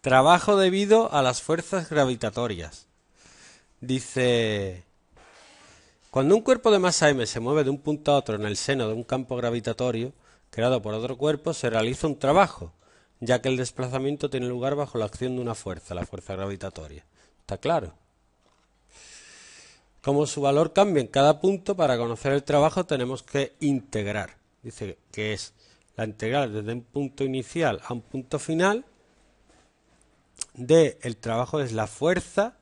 Trabajo debido a las fuerzas gravitatorias. Dice... Cuando un cuerpo de masa m se mueve de un punto a otro en el seno de un campo gravitatorio creado por otro cuerpo, se realiza un trabajo, ya que el desplazamiento tiene lugar bajo la acción de una fuerza, la fuerza gravitatoria. ¿Está claro? Como su valor cambia en cada punto, para conocer el trabajo tenemos que integrar. Dice que es la integral desde un punto inicial a un punto final D, el trabajo es la fuerza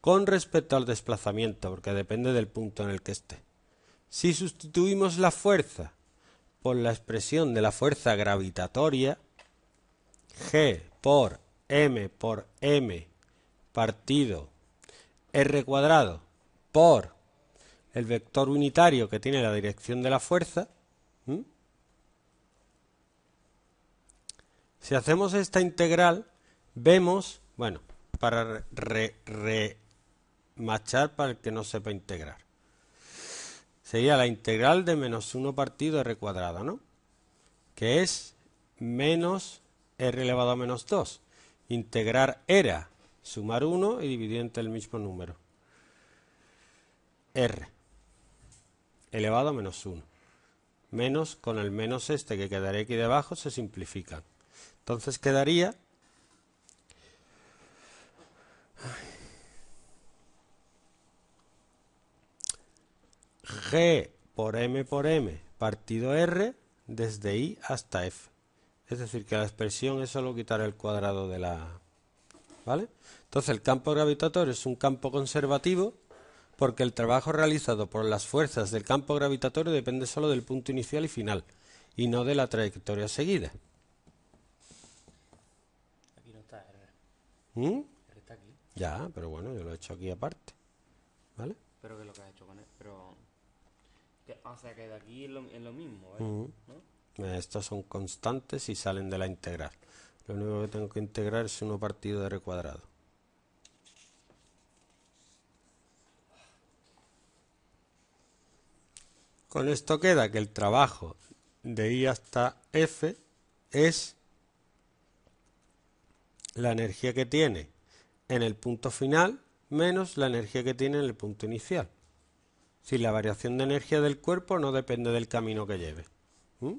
con respecto al desplazamiento, porque depende del punto en el que esté. Si sustituimos la fuerza por la expresión de la fuerza gravitatoria, G por M por M partido R cuadrado por el vector unitario que tiene la dirección de la fuerza, si hacemos esta integral, vemos, bueno, para remachar para el que no sepa integrar. Sería la integral de menos 1 partido r cuadrada ¿no? Que es menos r elevado a menos 2. Integrar era sumar 1 y dividir entre el mismo número. r elevado a menos 1. Menos con el menos este que quedaría aquí debajo se simplifica. Entonces quedaría g por m por m partido r desde i hasta f. Es decir, que la expresión es solo quitar el cuadrado de la... ¿Vale? Entonces el campo gravitatorio es un campo conservativo porque el trabajo realizado por las fuerzas del campo gravitatorio depende solo del punto inicial y final y no de la trayectoria seguida. Aquí no está R. ¿Mm? R está aquí. Ya, pero bueno, yo lo he hecho aquí aparte. ¿Vale? Pero lo que hecho con o sea que de aquí es lo, mismo, eh, estas son constantes y salen de la integral. Lo único que tengo que integrar es uno partido de R cuadrado. Con esto queda que el trabajo de I hasta F es la energía que tiene en el punto final menos la energía que tiene en el punto inicial si la variación de energía del cuerpo no depende del camino que lleve. ¿Mm?